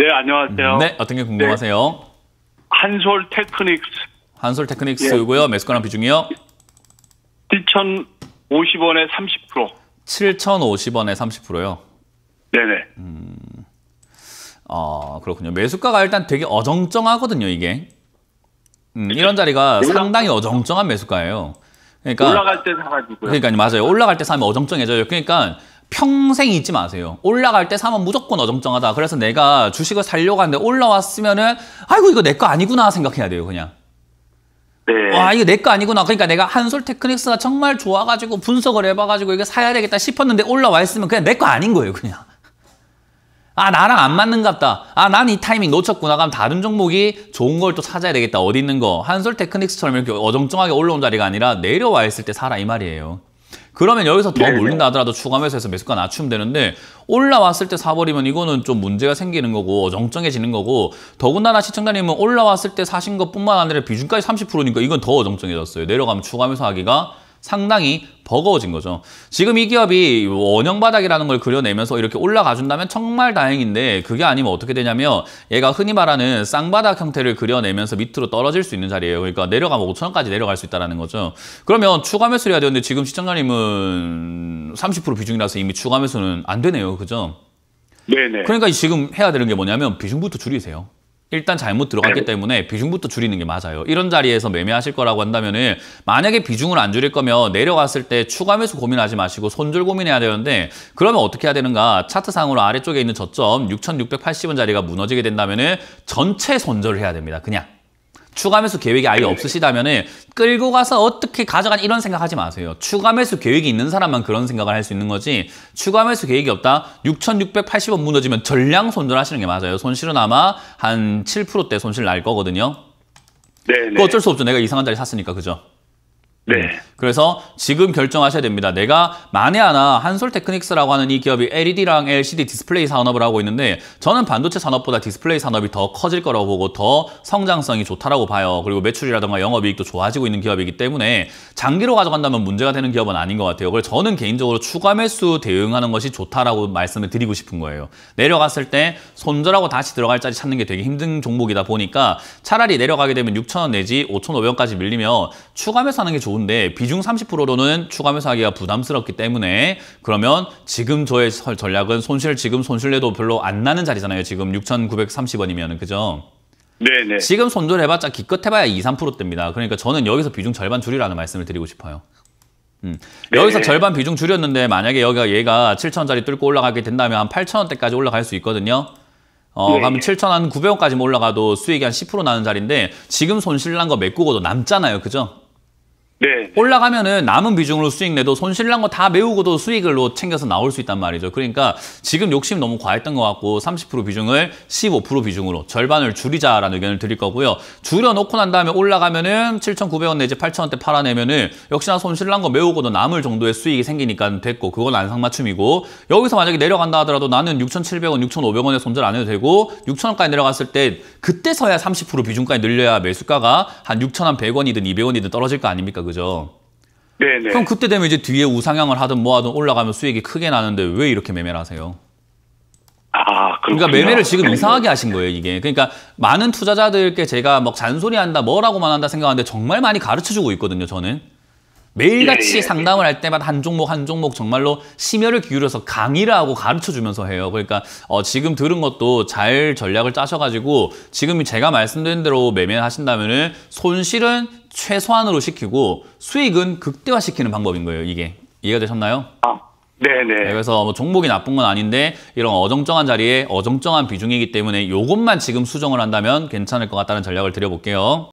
네, 안녕하세요. 네, 어떤 게 궁금하세요? 네. 한솔 테크닉스. 한솔 테크닉스고요. 예. 매수가랑 비중이요? 7,050원에 30%. 7,050원에 30%요? 네네. 음, 어, 그렇군요. 매수가가 일단 되게 어정쩡하거든요, 이게. 음, 이런 자리가 상당히 어정쩡한 매수가예요. 그러니까 올라갈 때 사가지고요. 그러니까 맞아요. 올라갈 때 사면 어정쩡해져요. 그러니까 평생 잊지 마세요. 올라갈 때 사면 무조건 어정쩡하다. 그래서 내가 주식을 살려고 하는데 올라왔으면은 아이고 이거 내 거 아니구나 생각해야 돼요. 그냥. 네. 와 이거 내 거 아니구나. 그러니까 내가 한솔 테크닉스가 정말 좋아가지고 분석을 해봐가지고 이거 사야 되겠다 싶었는데 올라와 있으면 그냥 내 거 아닌 거예요. 그냥. 아 나랑 안맞는것같다아 난 이 타이밍 놓쳤구나. 그럼 다른 종목이 좋은 걸 또 찾아야 되겠다. 어디 있는 거. 한솔 테크닉스처럼 이렇게 어정쩡하게 올라온 자리가 아니라 내려와 있을 때 사라 이 말이에요. 그러면 여기서 더 네, 네. 몰린다 하더라도 추가 매수해서 매수가 낮추면 되는데 올라왔을 때 사버리면 이거는 좀 문제가 생기는 거고 정정해지는 거고 더군다나 시청자님은 올라왔을 때 사신 것뿐만 아니라 비중까지 30%니까 이건 더 정정해졌어요. 내려가면 추가 매수하기가 상당히 버거워진 거죠. 지금 이 기업이 원형 바닥이라는 걸 그려내면서 이렇게 올라가 준다면 정말 다행인데 그게 아니면 어떻게 되냐면 얘가 흔히 말하는 쌍바닥 형태를 그려내면서 밑으로 떨어질 수 있는 자리예요. 그러니까 내려가면 5천원까지 내려갈 수 있다는 거죠. 그러면 추가 매수를 해야 되는데 지금 시청자님은 30% 비중이라서 이미 추가 매수는 안 되네요. 그죠? 네네. 네. 그러니까 지금 해야 되는 게 뭐냐면 비중부터 줄이세요. 일단 잘못 들어갔기 네. 때문에 비중부터 줄이는 게 맞아요. 이런 자리에서 매매하실 거라고 한다면은 만약에 비중을 안 줄일 거면 내려갔을 때 추가 매수 고민하지 마시고 손절 고민해야 되는데 그러면 어떻게 해야 되는가? 차트상으로 아래쪽에 있는 저점 6,680원 자리가 무너지게 된다면은 전체 손절을 해야 됩니다. 그냥 추가 매수 계획이 아예 없으시다면 은 끌고 가서 어떻게 가져간 이런 생각하지 마세요. 추가 매수 계획이 있는 사람만 그런 생각을 할 수 있는 거지 추가 매수 계획이 없다. 6,680원 무너지면 전량 손절하시는 게 맞아요. 손실은 아마 한 7%대 손실 날 거거든요. 네. 어쩔 수 없죠. 내가 이상한 자리 샀으니까 그죠? 네. 그래서 지금 결정하셔야 됩니다. 내가 만에 하나 한솔 테크닉스라고 하는 이 기업이 LED랑 LCD 디스플레이 산업을 하고 있는데 저는 반도체 산업보다 디스플레이 산업이 더 커질 거라고 보고 더 성장성이 좋다라고 봐요. 그리고 매출이라든가 영업이익도 좋아지고 있는 기업이기 때문에 장기로 가져간다면 문제가 되는 기업은 아닌 것 같아요. 그래서 저는 개인적으로 추가 매수 대응하는 것이 좋다라고 말씀을 드리고 싶은 거예요. 내려갔을 때 손절하고 다시 들어갈 자리 찾는 게 되게 힘든 종목이다 보니까 차라리 내려가게 되면 6천 원 내지 5,500원까지 밀리면 추가 매수하는 게 좋은 좋은데 비중 30%로는 추가 매수하기가 부담스럽기 때문에 그러면 지금 저의 전략은 손실 지금 손실내도 별로 안 나는 자리잖아요. 지금 6,930원이면 그죠? 네네. 네. 지금 손절해봤자 기껏 해봐야 2, 3%대입니다. 그러니까 저는 여기서 비중 절반 줄이라는 말씀을 드리고 싶어요. 음. 네, 여기서 네. 절반 비중 줄였는데 만약에 여기가 얘가 7 0 0 0원짜리 뚫고 올라가게 된다면 8 0 0 0원대까지 올라갈 수 있거든요. 어, 네. 가면 7,900원까지 올라가도 수익이 한 10% 나는 자리인데 지금 손실 난거 메꾸고도 남잖아요. 그죠? 네. 올라가면은 남은 비중으로 수익 내도 손실 난 거 다 메우고도 수익을 챙겨서 나올 수 있단 말이죠. 그러니까 지금 욕심 너무 과했던 것 같고 30% 비중을 15% 비중으로 절반을 줄이자라는 의견을 드릴 거고요. 줄여놓고 난 다음에 올라가면은 7,900원 내지 8,000원대 팔아내면은 역시나 손실 난 거 메우고도 남을 정도의 수익이 생기니까 됐고 그건 안상맞춤이고 여기서 만약에 내려간다 하더라도 나는 6,700원, 6,500원에 손절 안 해도 되고 6,000원까지 내려갔을 때 그때서야 30% 비중까지 늘려야 매수가가 한 6,100원이든 200원이든 떨어질 거 아닙니까? 그죠? 네네. 그럼 그때 되면 이제 뒤에 우상향을 하든 뭐하든 올라가면 수익이 크게 나는데 왜 이렇게 매매를 하세요? 아, 그렇구나. 그러니까 매매를 지금 이상하게 하신 거예요, 이게. 그러니까 많은 투자자들께 제가 막 잔소리한다, 뭐라고만 한다 생각하는데 정말 많이 가르쳐 주고 있거든요, 저는. 매일같이 예, 예, 예, 상담을 할 때마다 한 종목 한 종목 정말로 심혈을 기울여서 강의를 하고 가르쳐주면서 해요. 그러니까 어, 지금 들은 것도 잘 전략을 짜셔가지고 지금 제가 말씀드린 대로 매매 하신다면 은 손실은 최소한으로 시키고 수익은 극대화시키는 방법인 거예요. 이게 이해가 되셨나요? 아. 네네. 네, 그래서 뭐 종목이 나쁜 건 아닌데 이런 어정쩡한 자리에 어정쩡한 비중이기 때문에 이것만 지금 수정을 한다면 괜찮을 것 같다는 전략을 드려볼게요.